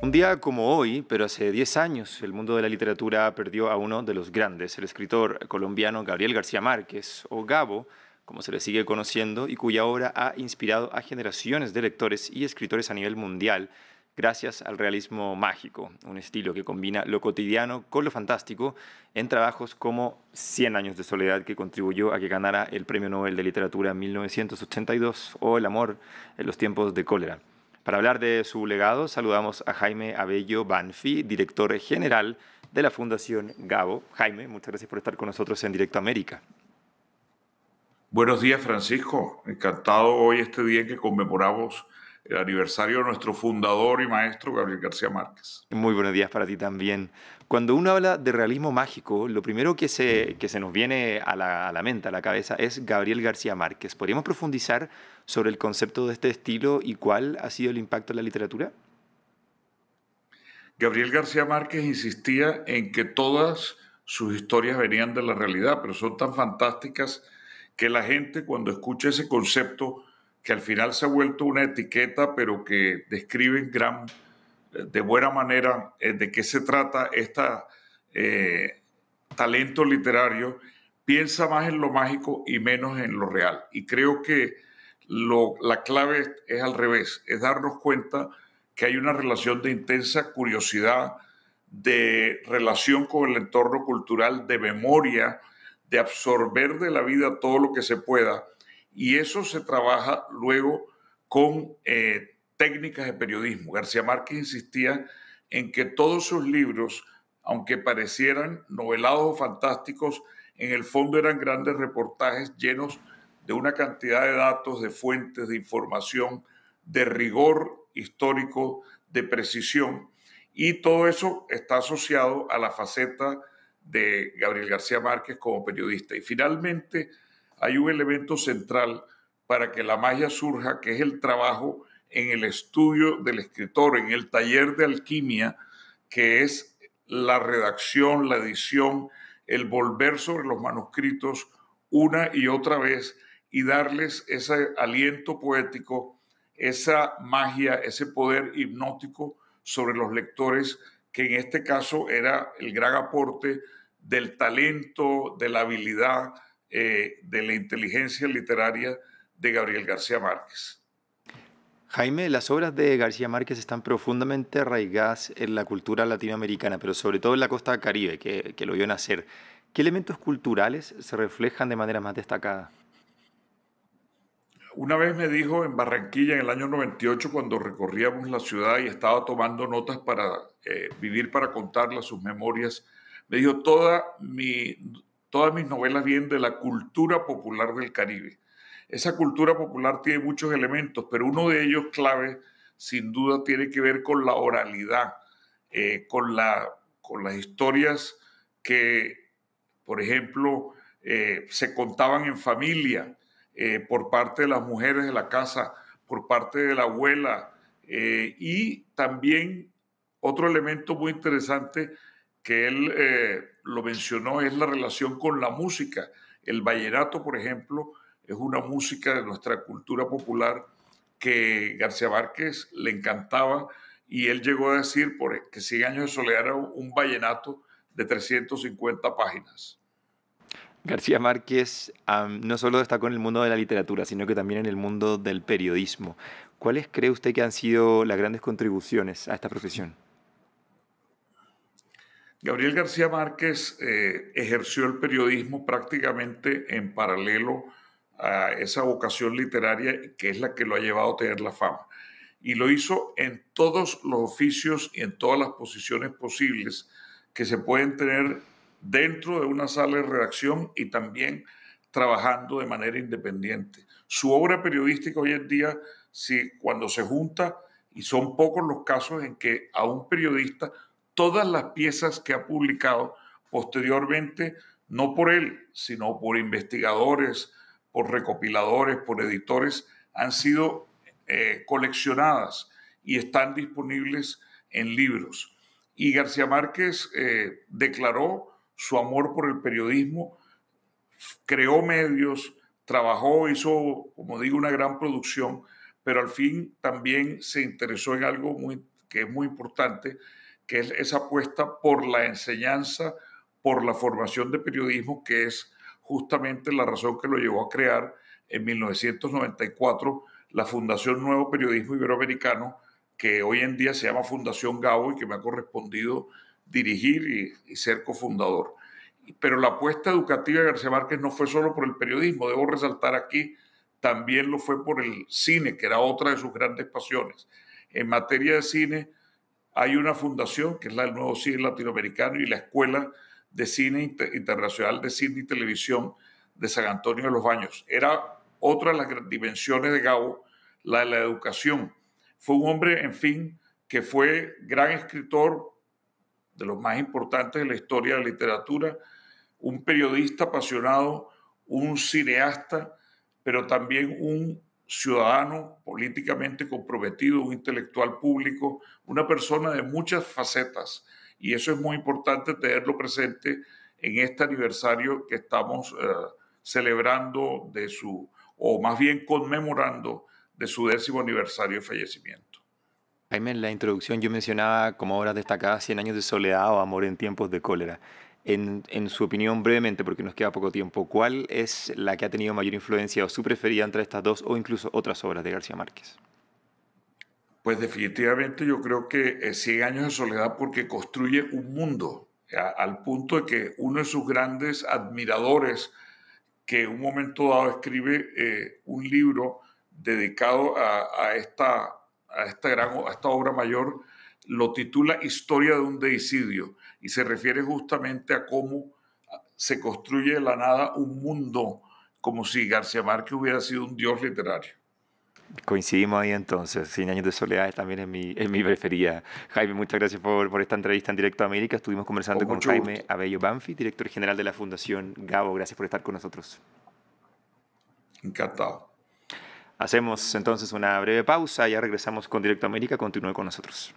Un día como hoy, pero hace 10 años, el mundo de la literatura perdió a uno de los grandes, el escritor colombiano Gabriel García Márquez, o Gabo, como se le sigue conociendo, y cuya obra ha inspirado a generaciones de lectores y escritores a nivel mundial, gracias al realismo mágico, un estilo que combina lo cotidiano con lo fantástico en trabajos como Cien años de soledad, que contribuyó a que ganara el Premio Nobel de Literatura en 1982, o El amor en los tiempos de cólera. Para hablar de su legado, saludamos a Jaime Abello Banfi, director general de la Fundación Gabo. Jaime, muchas gracias por estar con nosotros en Directo América. Buenos días, Francisco. Encantado hoy, este día en que conmemoramos aniversario de nuestro fundador y maestro Gabriel García Márquez. Muy buenos días para ti también. Cuando uno habla de realismo mágico, lo primero que se, que se nos viene a la, a la mente, a la cabeza, es Gabriel García Márquez. ¿Podríamos profundizar sobre el concepto de este estilo y cuál ha sido el impacto en la literatura? Gabriel García Márquez insistía en que todas sus historias venían de la realidad, pero son tan fantásticas que la gente cuando escucha ese concepto que al final se ha vuelto una etiqueta, pero que describen gran, eh, de buena manera eh, de qué se trata este talento literario, piensa más en lo mágico y menos en lo real. Y creo que la clave es al revés, es darnos cuenta que hay una relación de intensa curiosidad, de relación con el entorno cultural, de memoria, de absorber de la vida todo lo que se pueda y eso se trabaja luego con eh, técnicas de periodismo. García Márquez insistía en que todos sus libros, aunque parecieran novelados o fantásticos, en el fondo eran grandes reportajes llenos de una cantidad de datos, de fuentes, de información, de rigor histórico, de precisión. Y todo eso está asociado a la faceta de Gabriel García Márquez como periodista. Y finalmente, hay un elemento central para que la magia surja, que es el trabajo en el estudio del escritor, en el taller de alquimia, que es la redacción, la edición, el volver sobre los manuscritos una y otra vez y darles ese aliento poético, esa magia, ese poder hipnótico sobre los lectores, que en este caso era el gran aporte del talento, de la habilidad, eh, de la inteligencia literaria de Gabriel García Márquez. Jaime, las obras de García Márquez están profundamente arraigadas en la cultura latinoamericana, pero sobre todo en la costa caribe, que, lo vio nacer. ¿Qué elementos culturales se reflejan de manera más destacada? Una vez me dijo en Barranquilla, en el año 98, cuando recorríamos la ciudad y estaba tomando notas para eh, vivir, para contarlas sus memorias, me dijo, toda mi Todas mis novelas vienen de la cultura popular del Caribe. Esa cultura popular tiene muchos elementos, pero uno de ellos clave, sin duda, tiene que ver con la oralidad, eh, con, la, con las historias que, por ejemplo, eh, se contaban en familia eh, por parte de las mujeres de la casa, por parte de la abuela. y también otro elemento muy interesante que él lo mencionó, es la relación con la música. El vallenato, por ejemplo, es una música de nuestra cultura popular que García Márquez le encantaba y él llegó a decir por, e, que 100 años de soledad era un vallenato de 350 páginas. García Márquez no solo destacó en el mundo de la literatura, sino que también en el mundo del periodismo. ¿Cuáles cree usted que han sido las grandes contribuciones a esta profesión? Gabriel García Márquez eh, ejerció el periodismo prácticamente en paralelo a esa vocación literaria que es la que lo ha llevado a tener la fama. Y lo hizo en todos los oficios y en todas las posiciones posibles que se pueden tener dentro de una sala de redacción y también trabajando de manera independiente. Su obra periodística hoy en día, si, cuando se junta, y son pocos los casos en que a un periodista todas las piezas que ha publicado posteriormente, no por él, sino por investigadores, por recopiladores, por editores, han sido eh, coleccionadas y están disponibles en libros. Y García Márquez eh, declaró su amor por el periodismo, creó medios, trabajó, hizo, como digo, una gran producción, pero al fin también se interesó en algo que es muy importante, que es esa apuesta por la enseñanza, por la formación de periodismo, que es justamente la razón que lo llevó a crear en 1994 la Fundación Nuevo Periodismo Iberoamericano, que hoy en día se llama Fundación Gabo y que me ha correspondido dirigir y, y ser cofundador. Pero la apuesta educativa de García Márquez no fue solo por el periodismo, debo resaltar aquí, también lo fue por el cine, que era otra de sus grandes pasiones. En materia de cine, hay una fundación que es la del Nuevo Cine Latinoamericano y la Escuela de Cine Internacional de Cine y Televisión de San Antonio de los Baños. Era otra de las dimensiones de Gabo, la de la educación. Fue un hombre, en fin, que fue gran escritor, de los más importantes de la historia de la literatura, un periodista apasionado, un cineasta, pero también un ciudadano políticamente comprometido, un intelectual público, una persona de muchas facetas. Y eso es muy importante tenerlo presente en este aniversario que estamos eh, celebrando de su, o más bien conmemorando de su décimo aniversario de fallecimiento. Jaime, en la introducción yo mencionaba como obras destacadas 100 años de soledad o amor en tiempos de cólera. En, su opinión brevemente, porque nos queda poco tiempo, ¿cuál es la que ha tenido mayor influencia o su preferida entre estas dos o incluso otras obras de García Márquez? Pues definitivamente yo creo que eh, Cien años de soledad porque construye un mundo, al punto de que uno de sus grandes admiradores, que en un momento dado escribe eh, un libro dedicado a, esta, a, esta a esta obra mayor, lo titula Historia de un deicidio y se refiere justamente a cómo ah, se construye de la nada un mundo, como si García Márquez hubiera sido un dios literario. Coincidimos ahí entonces. Sin años de soledad también es mi, preferida. Jaime, muchas gracias por, esta entrevista en Directo América. Estuvimos conversando con, Jaime Abello Banfi, director general de la Fundación Gabo. Gracias por estar con nosotros. Encantado. Hacemos entonces una breve pausa. Ya regresamos con Directo a América. Continúe con nosotros.